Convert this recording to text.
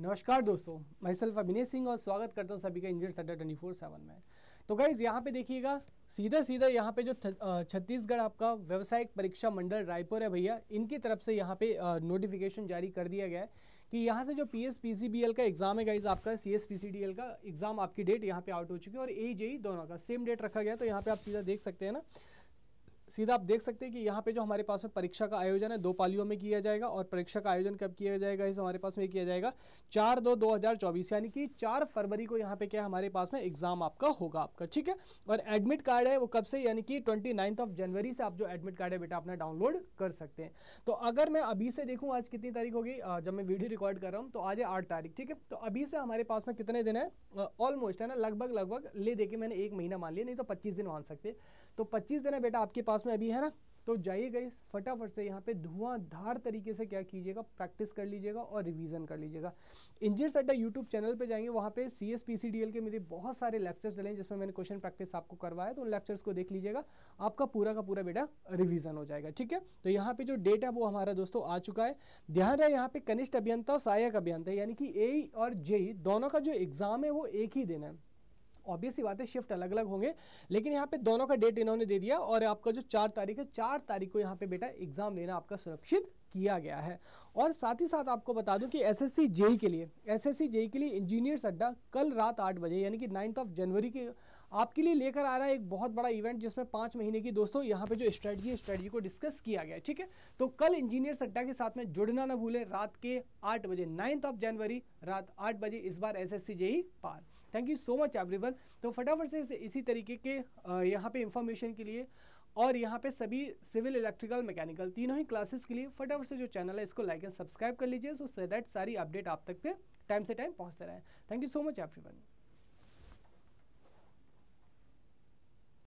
नमस्कार दोस्तों मैं सल्फा अभिनय सिंह और स्वागत करता हूं सभी का इंजीनियर सड्डा ट्वेंटी फोर सेवन में तो गाइज़ यहाँ पे देखिएगा सीधा सीधा यहाँ पे जो छत्तीसगढ़ आपका व्यवसायिक परीक्षा मंडल रायपुर है भैया इनकी तरफ से यहाँ पे नोटिफिकेशन जारी कर दिया गया है कि यहाँ से जो P S P C B L का एग्ज़ाम है गाइज आपका C S P C D L का एग्ज़ाम आपकी डेट यहाँ पे आउट हो चुकी है और ए जे e दोनों का सेम डेट रखा गया तो यहाँ पे आप सीधा देख सकते हैं ना सीधा आप देख सकते हैं कि यहाँ पे जो हमारे पास में परीक्षा का आयोजन है दो पालियों में किया जाएगा और परीक्षा का आयोजन कब किया जाएगा इस हमारे पास में किया जाएगा चार दो दो हज़ार चौबीस यानी कि चार फरवरी को यहाँ पे क्या हमारे पास में एग्जाम आपका होगा आपका ठीक है और एडमिट कार्ड है वो कब से यानी कि ट्वेंटी ऑफ जनवरी से आप जो एडमिट कार्ड है बेटा अपना डाउनलोड कर सकते हैं तो अगर मैं अभी से देखूँ आज कितनी तारीख होगी जब मैं वीडियो रिकॉर्ड कर रहा हूँ तो आज है आठ तारीख ठीक है तो अभी से हमारे पास में कितने दिन है ऑलमोस्ट है ना लगभग लगभग ले देखे मैंने एक महीना मान लिया नहीं तो पच्चीस दिन मान सकते तो पच्चीस दिन है बेटा आपके पास पास में अभी है ना तो जाइए गई फटाफट से यहाँ पे धुआंधार तरीके से क्या कीजिएगा प्रैक्टिस कर लीजिएगा और रिवीजन कर लीजिएगा इंजीनियर अड्डा यूट्यूब चैनल पे जाएंगे वहाँ पे C S P C D L के मेरे बहुत सारे लेक्चर्स चले हैं जिसमें मैंने क्वेश्चन प्रैक्टिस आपको करवाया तो उन लेक्चर्स को देख लीजिएगा आपका पूरा का पूरा बेटा रिविजन हो जाएगा ठीक है तो यहाँ पे जो डेट है वो हमारा दोस्तों आ चुका है ध्यान रहे यहाँ पे कनिष्ठ अभियंता और सहायक अभियंता यानी कि ए और जे दोनों का जो एग्जाम है वो एक ही दिन है ऑब्वियस ही बात है शिफ्ट अलग अलग होंगे लेकिन यहाँ पे दोनों का डेट इन्होंने दे दिया और आपका जो चार तारीख है चार तारीख को यहाँ पे बेटा एग्जाम लेना आपका सुरक्षित किया गया है और साथ ही साथ आपको बता दूं कि एसएससी जेई e के लिए एसएससी जेई e के लिए इंजीनियर्स अड्डा कल रात आठ बजे यानी कि नाइन्थ ऑफ जनवरी के आपके लिए लेकर आ रहा है एक बहुत बड़ा इवेंट जिसमें पाँच महीने की दोस्तों यहाँ पे जो स्ट्रेटजी है स्ट्रेटजी को डिस्कस किया गया है ठीक है तो कल इंजीनियर अड्डा के साथ में जुड़ना ना भूलें रात के आठ बजे नाइन्थ ऑफ जनवरी रात आठ बजे इस बार एस एस सी जेई पार thank you so much everyone तो फटाफट से इसी तरीके के यहाँ पे इंफॉर्मेशन के लिए और यहाँ पे सभी सिविल इलेक्ट्रिकल मैकेनिकल तीनों ही क्लासेस के लिए फटाफट से जो चैनल है इसको लाइक एंड सब्सक्राइब कर लीजिए सो सो दैट सारी अपडेट आप तक पे टाइम से टाइम पहुँचते रहे thank you so much everyone